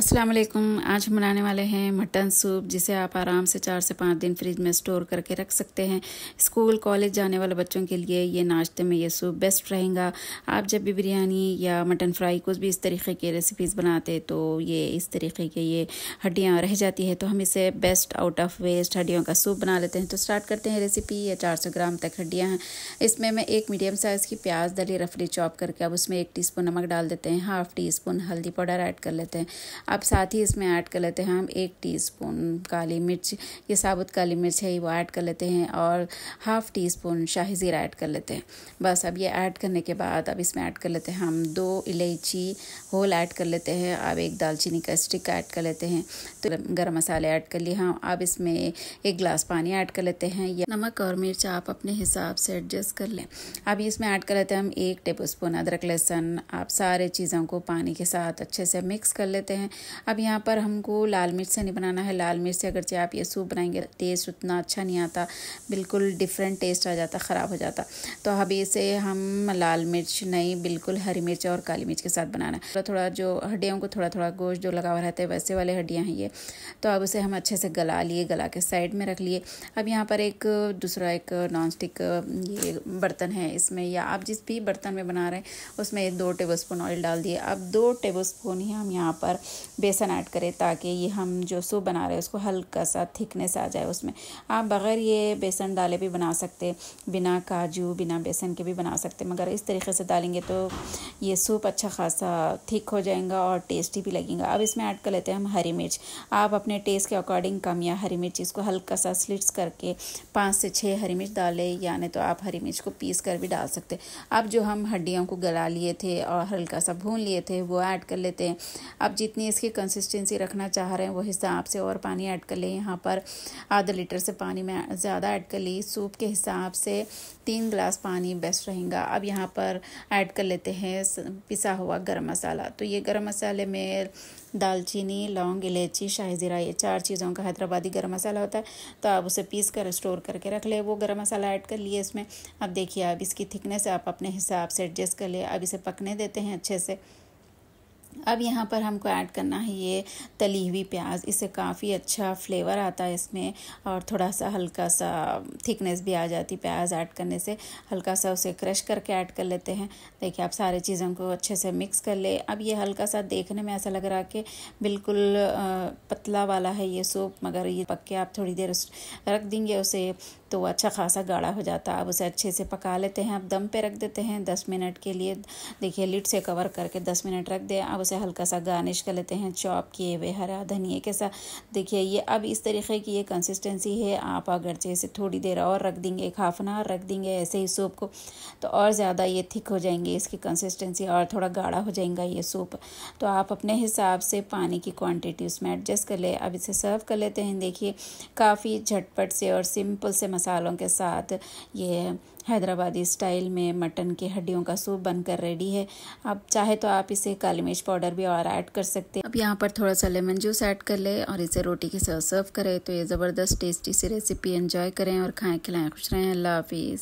अस्सलाम वालेकुम आज हम बनाने वाले हैं मटन सूप जिसे आप आराम से चार से पाँच दिन फ्रिज में स्टोर करके रख सकते हैं स्कूल कॉलेज जाने वाले बच्चों के लिए ये नाश्ते में ये सूप बेस्ट रहेगा आप जब भी बिरयानी या मटन फ्राई कुछ भी इस तरीके की रेसिपीज़ बनाते तो ये इस तरीके के ये हड्डियाँ रह जाती है तो हम इसे बेस्ट आउट ऑफ वेस्ट हड्डियों का सूप बना लेते हैं तो स्टार्ट करते हैं रेसिपी ये चार सौ ग्राम तक हड्डियाँ हैं इसमें मैं एक मीडियम साइज़ की प्याज दली रफली चॉप करके अब उसमें एक टी नमक डाल देते हैं हाफ़ टी स्पून हल्दी पाउडर ऐड कर लेते हैं अब साथ ही इसमें ऐड कर लेते हैं हम एक टीस्पून काली मिर्च ये साबुत काली मिर्च है वो ऐड कर लेते हैं और हाफ़ टी स्पून शाही ज़ीरा ऐड कर लेते हैं बस अब ये ऐड करने के बाद अब इसमें ऐड कर लेते हैं हम दो इलायची होल ऐड कर लेते हैं अब एक दालचीनी का स्टिक ऐड कर लेते हैं तो गर्म मसाले ऐड कर लिए हम हाँ, अब इसमें एक गिलास पानी ऐड कर लेते हैं या नमक और मिर्च आप अपने हिसाब से एडजस्ट कर लें अब इसमें ऐड कर लेते हैं हम एक टेबल स्पून अदरक लहसुन आप सारे चीज़ों को पानी के साथ अच्छे से मिक्स कर लेते हैं अब यहाँ पर हमको लाल मिर्च से नहीं बनाना है लाल मिर्च से अगरचे आप ये सूप बनाएंगे टेस्ट उतना अच्छा नहीं आता बिल्कुल डिफरेंट टेस्ट आ जाता ख़राब हो जाता तो अब इसे हम लाल मिर्च नहीं बिल्कुल हरी मिर्च और काली मिर्च के साथ बनाना है थोड़ा थोड़ा जो हड्डियों को थोड़ा थोड़ा गोश्त जो लगा हुआ रहता है वैसे वाले हड्डियाँ हैं ये तो अब उसे हम अच्छे से गला लिए गला के साइड में रख लिए अब यहाँ पर एक दूसरा एक नॉन स्टिक ये बर्तन है इसमें या आप जिस भी बर्तन में बना रहे हैं उसमें दो टेबल स्पून ऑयल डाल दिए अब दो टेबल स्पून ही हम यहाँ पर बेसन ऐड करें ताकि ये हम जो सूप बना रहे हैं उसको हल्का सा थिकनेस आ जाए उसमें आप बग़ैर ये बेसन डाले भी बना सकते बिना काजू बिना बेसन के भी बना सकते मगर इस तरीके से डालेंगे तो ये सूप अच्छा खासा थिक हो जाएगा और टेस्टी भी लगेगा अब इसमें ऐड कर लेते हैं हम हरी मिर्च आप अपने टेस्ट के अकॉर्डिंग कम या हरी मिर्च इसको हल्का सा स्लिट्स करके पाँच से छः हरी मिर्च डालें यानी तो आप हरी मिर्च को पीस कर भी डाल सकते अब जो हम हड्डियों को गला लिए थे और हल्का सा भून लिए थे वो ऐड कर लेते हैं अब जितनी इसकी कंसिस्टेंसी रखना चाह रहे हैं वो हिसाब से और पानी ऐड कर लें यहाँ पर आधा लीटर से पानी मैं ज़्यादा ऐड कर ली सूप के हिसाब से तीन ग्लास पानी बेस्ट रहेगा अब यहाँ पर ऐड कर लेते हैं पिसा हुआ गर्म मसाला तो ये गर्म मसाले में दालचीनी लौंग इलायची शाही ज़ीरा ये चार चीज़ों का हैदराबादी गर्म मसाला होता है तो आप उसे पीस कर स्टोर करके रख ले वो गर्म मसाला ऐड कर लिए इसमें अब देखिए अब इसकी थिकनेस आप अपने हिसाब से एडजस्ट कर लिए अब इसे पकने देते हैं अच्छे से अब यहाँ पर हमको ऐड करना है ये तली हुई प्याज इससे काफ़ी अच्छा फ्लेवर आता है इसमें और थोड़ा सा हल्का सा थिकनेस भी आ जाती प्याज ऐड करने से हल्का सा उसे क्रश करके ऐड कर लेते हैं देखिए आप सारे चीज़ों को अच्छे से मिक्स कर ले अब ये हल्का सा देखने में ऐसा लग रहा कि बिल्कुल पतला वाला है ये सूप मगर ये पक के आप थोड़ी देर रख देंगे उसे तो वो अच्छा खासा गाढ़ा हो जाता है अब उसे अच्छे से पका लेते हैं अब दम पे रख देते हैं दस मिनट के लिए देखिए लिट से कवर करके दस मिनट रख दें अब उसे हल्का सा गार्निश कर लेते हैं चॉप किए हुए हरा धनिए के साथ देखिए ये अब इस तरीके की ये कंसिस्टेंसी है आप अगर जैसे थोड़ी देर और रख देंगे एक हाफ एन आवर रख देंगे ऐसे ही सूप को तो और ज़्यादा ये थिक हो जाएंगे इसकी कंसिस्टेंसी और थोड़ा गाढ़ा हो जाएगा ये सूप तो आप अपने हिसाब से पानी की क्वान्टिटी उसमें एडजस्ट कर ले अब इसे सर्व कर लेते हैं देखिए काफ़ी झटपट से और सिंपल से मसालों के साथ ये हैदराबादी स्टाइल में मटन की हड्डियों का सूप बनकर रेडी है आप चाहे तो आप इसे काली मिर्च पाउडर भी और ऐड कर सकते हैं अब यहाँ पर थोड़ा सा लेमन जूस ऐड कर ले और इसे रोटी के साथ सर्व करें तो ये ज़बरदस्त टेस्टी सी रेसिपी एंजॉय करें और खाएँ खिलाएँ खुश रहें अल्लाह हाफिज़